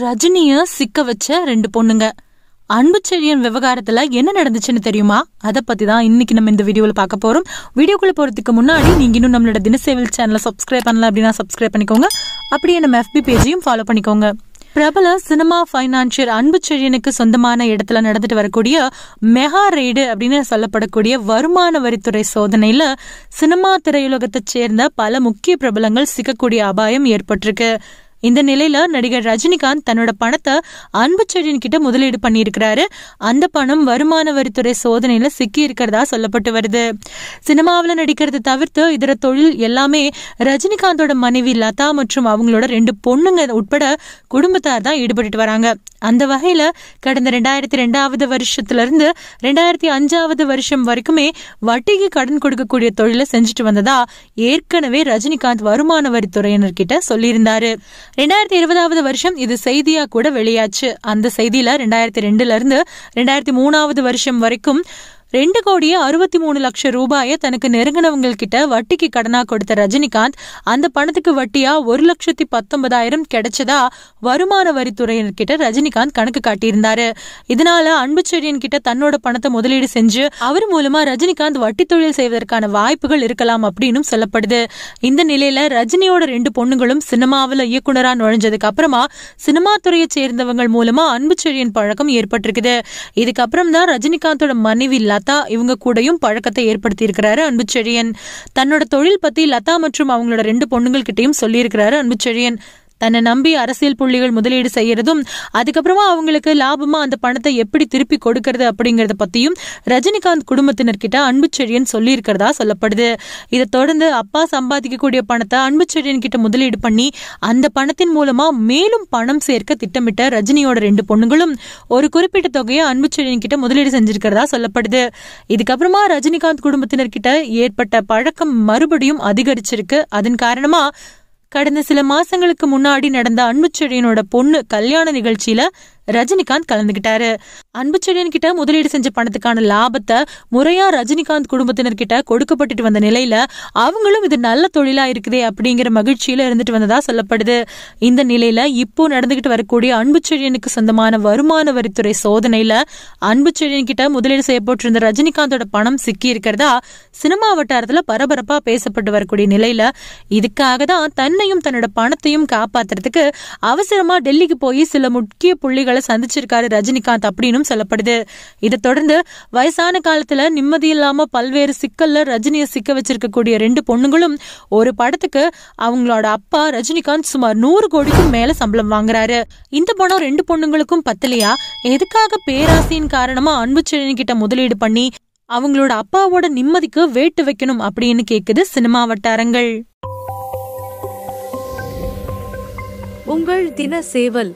ரஜினிய சிக்க வச்ச ரெண்டு பொண்ணுங்க அன்பு செழியன் விவகாரத்துல என்ன நடந்துச்சுன்னு தெரியுமா அதை பத்தி தான் இன்னைக்கு நம்ம இந்த வீடியோவில் பார்க்க போறோம் வீடியோக்குள்ள போறதுக்கு முன்னாடி நீங்க இன்னும் நம்மளோட தினசேவல் சேனலை சப்ஸ்கிரைப் பண்ணல அப்படின்னா சப்ஸ்கிரைப் பண்ணிக்கோங்க அப்படியே நம்ம எஃபி பேஜையும் ஃபாலோ பண்ணிக்கோங்க பிரபல சினிமா அன்பு அன்புச்செழியனுக்கு சொந்தமான இடத்துல நடந்துட்டு வரக்கூடிய மெகா ரெய்டு அப்படின்னு சொல்லப்படக்கூடிய வருமான வரித்துறை சோதனையில சினிமா திரையுலகத்தை சேர்ந்த பல முக்கிய பிரபலங்கள் சிக்கக்கூடிய அபாயம் ஏற்பட்டிருக்கு இந்த நிலையில நடிகர் ரஜினிகாந்த் தன்னோட பணத்தை அன்பு செடியின் கிட்ட முதலீடு பண்ணியிருக்கிறாரு அந்த பணம் வருமான வரித்துறை சோதனையில சிக்கி இருக்கிறதா சொல்லப்பட்டு வருது சினிமாவில் நடிக்கிறது தவிர்த்து இதர தொழில் எல்லாமே ரஜினிகாந்தோட மனைவி லதா மற்றும் அவங்களோட ரெண்டு பொண்ணுங்க உட்பட குடும்பத்தார் தான் ஈடுபட்டு வராங்க அந்த வகையில கடந்த ரெண்டாயிரத்தி ரெண்டாவது வருஷத்துல இருந்து ரெண்டாயிரத்தி அஞ்சாவது வருஷம் வரைக்குமே வட்டிக்கு கடன் கொடுக்கக்கூடிய தொழிலை செஞ்சுட்டு வந்ததா ஏற்கனவே ரஜினிகாந்த் வருமான வரித்துறையினர் கிட்ட சொல்லியிருந்தாரு ரெண்டாயிரத்தி இருபதாவது வருஷம் இது செய்தியா கூட வெளியாச்சு அந்த செய்தியில ரெண்டாயிரத்தி ரெண்டுல இருந்து ரெண்டாயிரத்தி மூணாவது வருஷம் வரைக்கும் ரெண்டு கோடியே அறுபத்தி மூணு லட்சம் ரூபாயை தனக்கு நெருங்கினவங்கள்கிட்ட வட்டிக்கு கடனா கொடுத்த ரஜினிகாந்த் அந்த பணத்துக்கு வட்டியா ஒரு லட்சத்தி பத்தொன்பதாயிரம் கிடைச்சதா வருமான வரித்துறையினர்கிட்ட ரஜினிகாந்த் கணக்கு காட்டியிருந்தாரு இதனால அன்புச்செழியன் கிட்ட தன்னோட பணத்தை முதலீடு செஞ்சு அவர் மூலமா ரஜினிகாந்த் வட்டி தொழில் செய்வதற்கான வாய்ப்புகள் இருக்கலாம் அப்படின்னு சொல்லப்படுது இந்த நிலையில ரஜினியோட ரெண்டு பொண்ணுங்களும் சினிமாவில் இயக்குனரா நுழைஞ்சதுக்கு அப்புறமா சினிமா துறையை சேர்ந்தவங்கள் மூலமா அன்புச்செழியன் பழக்கம் ஏற்பட்டிருக்குது இதுக்கப்புறம் தான் ரஜினிகாந்தோட மனைவி லதா இவங்க கூடயும் பழக்கத்தை ஏற்படுத்தியிருக்கிறாரு அன்பு செழியன் தன்னோட தொழில் பற்றி லதா மற்றும் அவங்களோட ரெண்டு பொண்ணுங்கள்கிட்டையும் சொல்லியிருக்கிறாரு அன்பு செழியன் தன்னை நம்பி அரசியல் புள்ளிகள் முதலீடு செய்யறதும் அதுக்கப்புறமா அவங்களுக்கு லாபமா அந்த பணத்தை எப்படி திருப்பி கொடுக்கறது அப்படிங்கறத பத்தியும் ரஜினிகாந்த் குடும்பத்தினர்கிட்ட அன்புச்செழியன் சொல்லியிருக்கிறதா சொல்லப்படுது இதை தொடர்ந்து அப்பா சம்பாதிக்கக்கூடிய பணத்தை அன்புச்செழியன் கிட்ட முதலீடு பண்ணி அந்த பணத்தின் மூலமா மேலும் பணம் சேர்க்க திட்டமிட்ட ரஜினியோட ரெண்டு பொண்ணுங்களும் ஒரு குறிப்பிட்ட தொகையை அன்புச்செழியன் கிட்ட முதலீடு செஞ்சிருக்கிறதா சொல்லப்படுது இதுக்கப்புறமா ரஜினிகாந்த் குடும்பத்தினர்கிட்ட ஏற்பட்ட பழக்கம் மறுபடியும் அதிகரிச்சிருக்கு அதன் காரணமா கடந்த சில மாசங்களுக்கு முன்னாடி நடந்த அன்புச்செழியனோட பொண்ணு கல்யாண நிகழ்ச்சியில ரஜினிகாந்த் கலந்துகிட்டாரு அன்புச்செழியன் கிட்ட முதலீடு செஞ்ச பணத்துக்கான லாபத்தை முறையா ரஜினிகாந்த் குடும்பத்தினர்கிட்ட கொடுக்கப்பட்டுட்டு வந்த நிலையில அவங்களும் இது நல்ல தொழிலா இருக்குதே அப்படிங்கிற மகிழ்ச்சியில இருந்துட்டு வந்ததா சொல்லப்படுது இந்த நிலையில இப்போ நடந்துகிட்டு வரக்கூடிய அன்புச்செழியனுக்கு சொந்தமான வருமான வரித்துறை சோதனையில அன்புச்செழியன் கிட்ட முதலீடு செய்யப்பட்டிருந்த ரஜினிகாந்தோட பணம் சிக்கி இருக்கிறதா சினிமா வட்டாரத்துல பரபரப்பா பேசப்பட்டு வரக்கூடிய நிலையில இதுக்காக தான் தன்னையும் தன்னோட பணத்தையும் காப்பாத்துறதுக்கு அவசரமா டெல்லிக்கு போய் சில முக்கிய புள்ளிகள் பிரச்சனைகளை சந்திச்சிருக்காரு ரஜினிகாந்த் அப்படின்னு சொல்லப்படுது இதை தொடர்ந்து வயசான காலத்துல நிம்மதி இல்லாம பல்வேறு சிக்கல்ல ரஜினியை சிக்க வச்சிருக்கக்கூடிய ரெண்டு பொண்ணுங்களும் ஒரு படத்துக்கு அவங்களோட அப்பா ரஜினிகாந்த் சுமார் நூறு கோடிக்கும் மேல சம்பளம் வாங்குறாரு இந்த படம் ரெண்டு பொண்ணுங்களுக்கும் பத்தலையா எதுக்காக பேராசையின் காரணமா அன்பு கிட்ட முதலீடு பண்ணி அவங்களோட அப்பாவோட நிம்மதிக்கு வேட்டு வைக்கணும் அப்படின்னு கேக்குது சினிமா வட்டாரங்கள் உங்கள் தின சேவல்